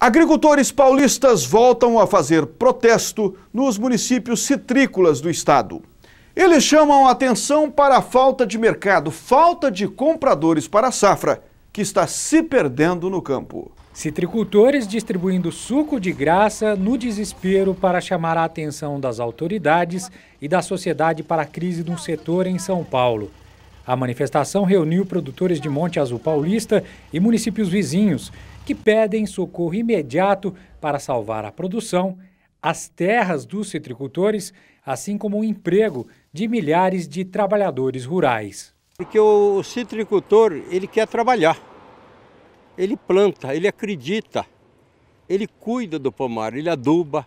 Agricultores paulistas voltam a fazer protesto nos municípios citrícolas do estado. Eles chamam a atenção para a falta de mercado, falta de compradores para a safra, que está se perdendo no campo. Citricultores distribuindo suco de graça no desespero para chamar a atenção das autoridades e da sociedade para a crise de um setor em São Paulo. A manifestação reuniu produtores de Monte Azul Paulista e municípios vizinhos que pedem socorro imediato para salvar a produção, as terras dos citricultores, assim como o emprego de milhares de trabalhadores rurais. Porque o citricultor, ele quer trabalhar, ele planta, ele acredita, ele cuida do pomar, ele aduba,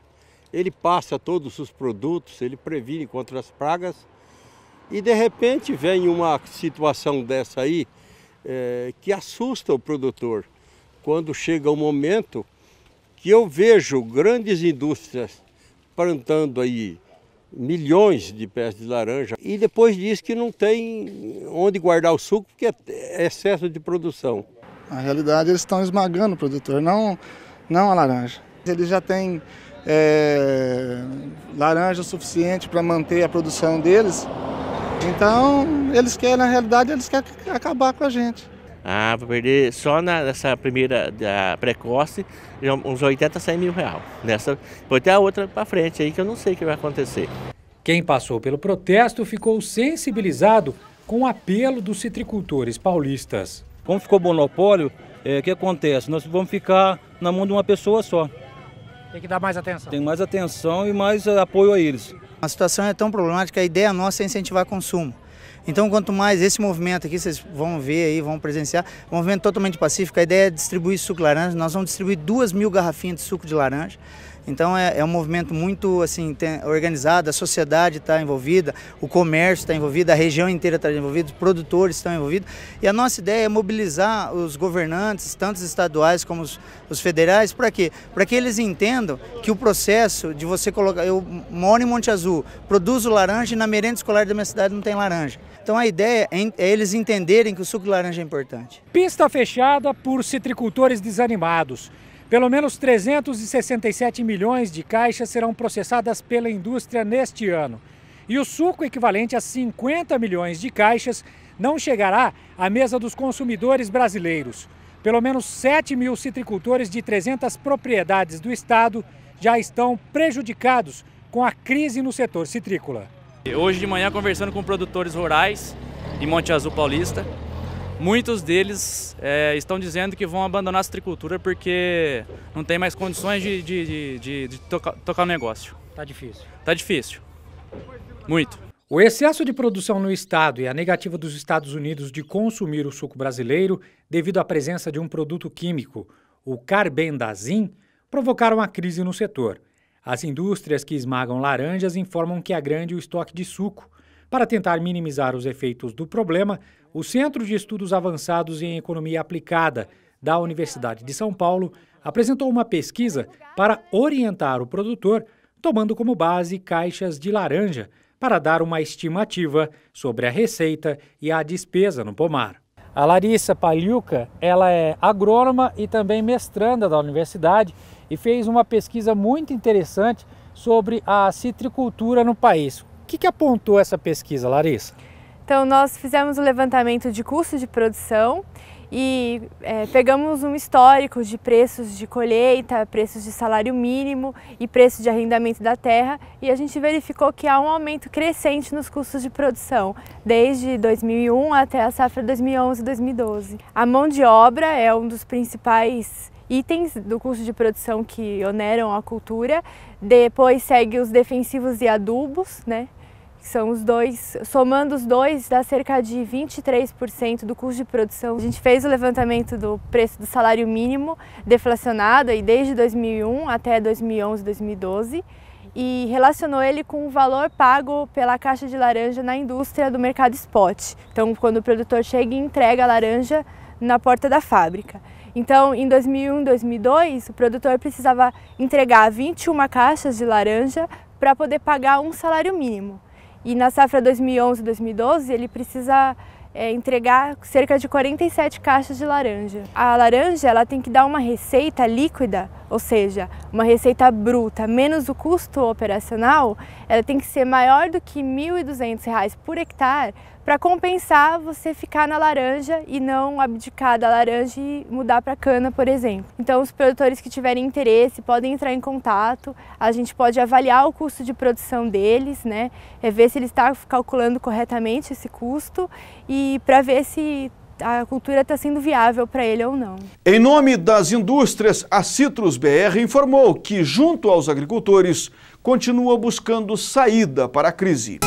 ele passa todos os produtos, ele previne contra as pragas e de repente vem uma situação dessa aí é, que assusta o produtor quando chega o momento que eu vejo grandes indústrias plantando aí milhões de pés de laranja e depois diz que não tem onde guardar o suco porque é excesso de produção. Na realidade, eles estão esmagando o produtor, não, não a laranja. Eles já têm é, laranja suficiente para manter a produção deles, então eles querem, na realidade, eles querem acabar com a gente. Ah, vou perder só na, nessa primeira da precoce uns 80, 100 mil reais. Nessa, vou ter a outra para frente aí que eu não sei o que vai acontecer. Quem passou pelo protesto ficou sensibilizado com o apelo dos citricultores paulistas. Como ficou monopólio, é, o é, que acontece? Nós vamos ficar na mão de uma pessoa só. Tem que dar mais atenção. Tem mais atenção e mais é, apoio a eles. A situação é tão problemática, a ideia nossa é incentivar consumo. Então, quanto mais esse movimento aqui, vocês vão ver aí, vão presenciar, movimento totalmente pacífico, a ideia é distribuir suco de laranja. Nós vamos distribuir duas mil garrafinhas de suco de laranja. Então é, é um movimento muito assim organizado, a sociedade está envolvida, o comércio está envolvido, a região inteira está envolvida, os produtores estão envolvidos. E a nossa ideia é mobilizar os governantes, tanto os estaduais como os, os federais, para quê? Para que eles entendam que o processo de você colocar. Eu moro em Monte Azul, produzo laranja e na merenda escolar da minha cidade não tem laranja. Então a ideia é, é eles entenderem que o suco de laranja é importante. Pista fechada por citricultores desanimados. Pelo menos 367 milhões de caixas serão processadas pela indústria neste ano. E o suco equivalente a 50 milhões de caixas não chegará à mesa dos consumidores brasileiros. Pelo menos 7 mil citricultores de 300 propriedades do estado já estão prejudicados com a crise no setor citrícola. Hoje de manhã, conversando com produtores rurais em Monte Azul Paulista, muitos deles é, estão dizendo que vão abandonar a citricultura porque não tem mais condições de, de, de, de tocar, tocar o negócio. Tá difícil. Tá difícil. Muito. O excesso de produção no estado e a negativa dos Estados Unidos de consumir o suco brasileiro devido à presença de um produto químico, o carbendazim, provocaram a crise no setor. As indústrias que esmagam laranjas informam que é grande o estoque de suco, para tentar minimizar os efeitos do problema, o Centro de Estudos Avançados em Economia Aplicada da Universidade de São Paulo apresentou uma pesquisa para orientar o produtor, tomando como base caixas de laranja, para dar uma estimativa sobre a receita e a despesa no pomar. A Larissa Paliuca, ela é agrônoma e também mestranda da universidade e fez uma pesquisa muito interessante sobre a citricultura no país que, que apontou essa pesquisa, Larissa? Então, nós fizemos o um levantamento de custo de produção e é, pegamos um histórico de preços de colheita, preços de salário mínimo e preço de arrendamento da terra e a gente verificou que há um aumento crescente nos custos de produção desde 2001 até a safra 2011-2012. A mão de obra é um dos principais itens do custo de produção que oneram a cultura, depois segue os defensivos e adubos, né? são os dois, somando os dois, dá cerca de 23% do custo de produção. A gente fez o levantamento do preço do salário mínimo deflacionado aí desde 2001 até 2011, 2012 e relacionou ele com o valor pago pela caixa de laranja na indústria do mercado spot. Então, quando o produtor chega e entrega a laranja na porta da fábrica. Então, em 2001, 2002, o produtor precisava entregar 21 caixas de laranja para poder pagar um salário mínimo. E na safra 2011-2012 ele precisa é, entregar cerca de 47 caixas de laranja. A laranja ela tem que dar uma receita líquida ou seja, uma receita bruta menos o custo operacional, ela tem que ser maior do que R$ 1.200 por hectare para compensar você ficar na laranja e não abdicar da laranja e mudar para cana, por exemplo. Então, os produtores que tiverem interesse podem entrar em contato, a gente pode avaliar o custo de produção deles, né? É ver se ele está calculando corretamente esse custo e para ver se a cultura está sendo viável para ele ou não. Em nome das indústrias, a Citrus BR informou que, junto aos agricultores, continua buscando saída para a crise.